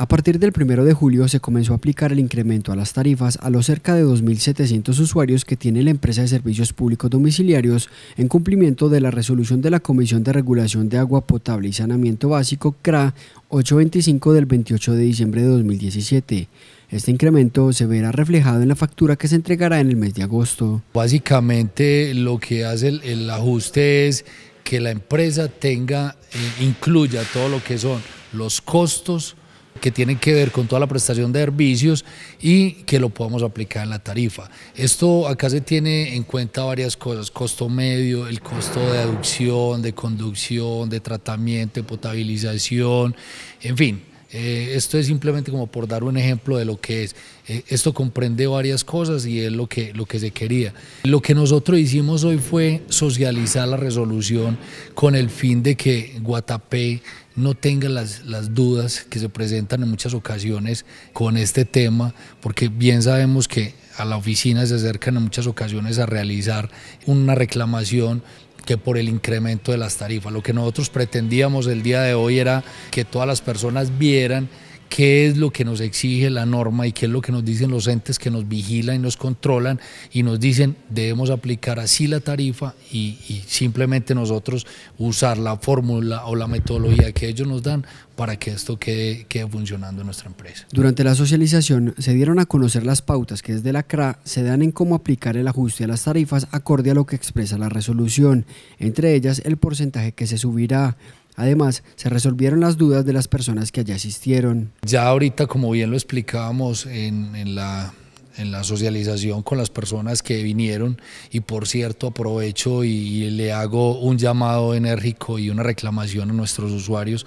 A partir del 1 de julio se comenzó a aplicar el incremento a las tarifas a los cerca de 2.700 usuarios que tiene la empresa de servicios públicos domiciliarios en cumplimiento de la resolución de la Comisión de Regulación de Agua Potable y Sanamiento Básico CRA 825 del 28 de diciembre de 2017. Este incremento se verá reflejado en la factura que se entregará en el mes de agosto. Básicamente lo que hace el, ajuste es que la empresa tenga, eh, incluya todo lo que son los costos, que tienen que ver con toda la prestación de servicios y que lo podamos aplicar en la tarifa. Esto acá se tiene en cuenta varias cosas, costo medio, el costo de aducción, de conducción, de tratamiento, de potabilización, en fin, eh, esto es simplemente como por dar un ejemplo de lo que es. Eh, esto comprende varias cosas y es lo que, lo que se quería. Lo que nosotros hicimos hoy fue socializar la resolución con el fin de que Guatapé no tenga las, las dudas que se presentan en muchas ocasiones con este tema, porque bien sabemos que a la oficina se acercan en muchas ocasiones a realizar una reclamación que por el incremento de las tarifas. Lo que nosotros pretendíamos el día de hoy era que todas las personas vieran qué es lo que nos exige la norma y qué es lo que nos dicen los entes que nos vigilan y nos controlan y nos dicen debemos aplicar así la tarifa y, simplemente nosotros usar la fórmula o la metodología que ellos nos dan para que esto quede, quede funcionando en nuestra empresa. Durante la socialización se dieron a conocer las pautas que desde la CRA se dan en cómo aplicar el ajuste a las tarifas acorde a lo que expresa la resolución, entre ellas el porcentaje que se subirá, Además, se resolvieron las dudas de las personas que allá asistieron. Ya ahorita, como bien lo explicábamos en, en la socialización con las personas que vinieron y por cierto aprovecho y, y, le hago un llamado enérgico y una reclamación a nuestros usuarios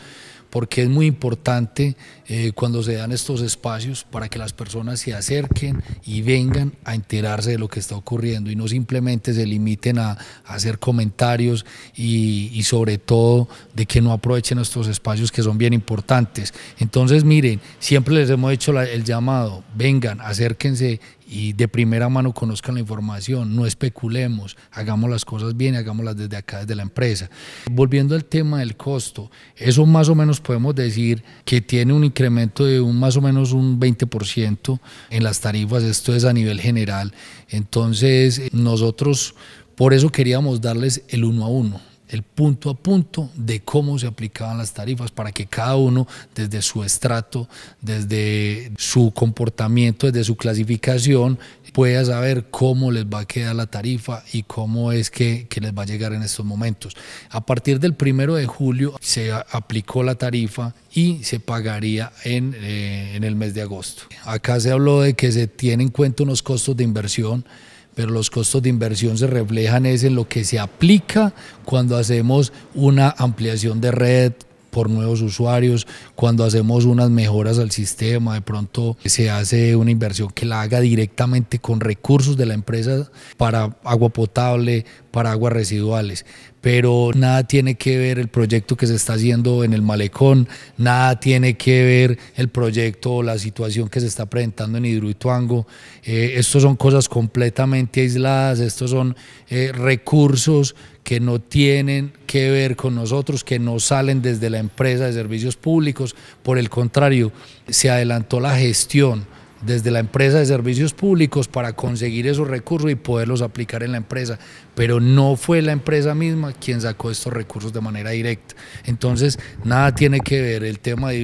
porque es muy importante eh, cuando se dan estos espacios para que las personas se acerquen y vengan a enterarse de lo que está ocurriendo y no simplemente se limiten a, hacer comentarios y, sobre todo de que no aprovechen estos espacios que son bien importantes. Entonces miren, siempre les hemos hecho el llamado, vengan, acérquense y de primera mano conozcan la información, no especulemos, hagamos las cosas bien, hagámoslas desde acá, desde la empresa. Volviendo al tema del costo, eso más o menos podemos decir que tiene un incremento de un más o menos un 20% en las tarifas, esto es a nivel general. Entonces, nosotros por eso queríamos darles el uno a uno el punto a punto de cómo se aplicaban las tarifas para que cada uno desde su estrato, desde su comportamiento, desde su clasificación, pueda saber cómo les va a quedar la tarifa y cómo es que, les va a llegar en estos momentos. A partir del primero de julio se aplicó la tarifa y se pagaría en, eh, en el mes de agosto. Acá se habló de que se tienen en cuenta unos costos de inversión pero los costos de inversión se reflejan es en lo que se aplica cuando hacemos una ampliación de red, por nuevos usuarios, cuando hacemos unas mejoras al sistema, de pronto se hace una inversión que la haga directamente con recursos de la empresa para agua potable, para aguas residuales. Pero nada tiene que ver el proyecto que se está haciendo en el malecón, nada tiene que ver el proyecto o la situación que se está presentando en Hidroituango. Eh, estos son cosas completamente aisladas, estos son eh, recursos que no tienen que ver con nosotros, que no salen desde la empresa de servicios públicos. Por el contrario, se adelantó la gestión desde la empresa de servicios públicos para conseguir esos recursos y poderlos aplicar en la empresa, pero no fue la empresa misma quien sacó estos recursos de manera directa. Entonces, nada tiene que ver el tema de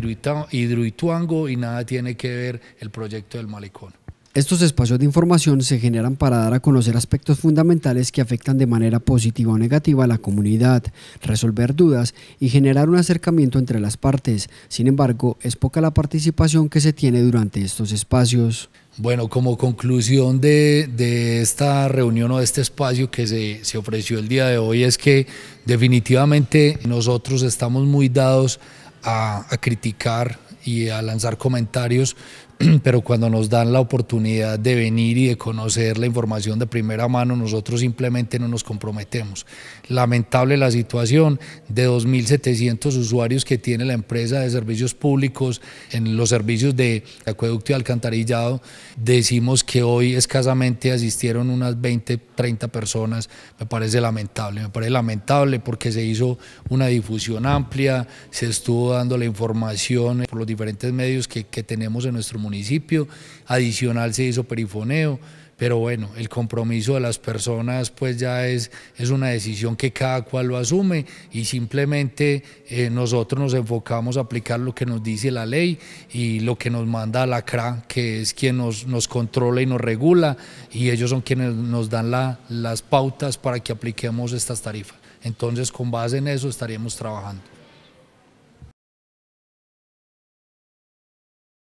Hidroituango y nada tiene que ver el proyecto del malecón. Estos espacios de información se generan para dar a conocer aspectos fundamentales que afectan de manera positiva o negativa a la comunidad, resolver dudas y generar un acercamiento entre las partes. Sin embargo, es poca la participación que se tiene durante estos espacios. Bueno, como conclusión de, esta reunión o de este espacio que se, se ofreció el día de hoy es que definitivamente nosotros estamos muy dados a, a criticar y a lanzar comentarios, pero cuando nos dan la oportunidad de venir y de conocer la información de primera mano, nosotros simplemente no nos comprometemos. Lamentable la situación de 2.700 usuarios que tiene la empresa de servicios públicos en los servicios de acueducto y alcantarillado. Decimos que hoy escasamente asistieron unas 20, 30 personas. Me parece lamentable, me parece lamentable porque se hizo una difusión amplia, se estuvo dando la información por los diferentes medios que, tenemos en nuestro municipio. Adicional se hizo perifoneo, pero bueno, el compromiso de las personas pues ya es, es una decisión que cada cual lo asume y simplemente eh, nosotros nos enfocamos a aplicar lo que nos dice la ley y lo que nos manda la CRA, que es quien nos, nos controla y nos regula y ellos son quienes nos dan las pautas para que apliquemos estas tarifas. Entonces con base en eso estaríamos trabajando.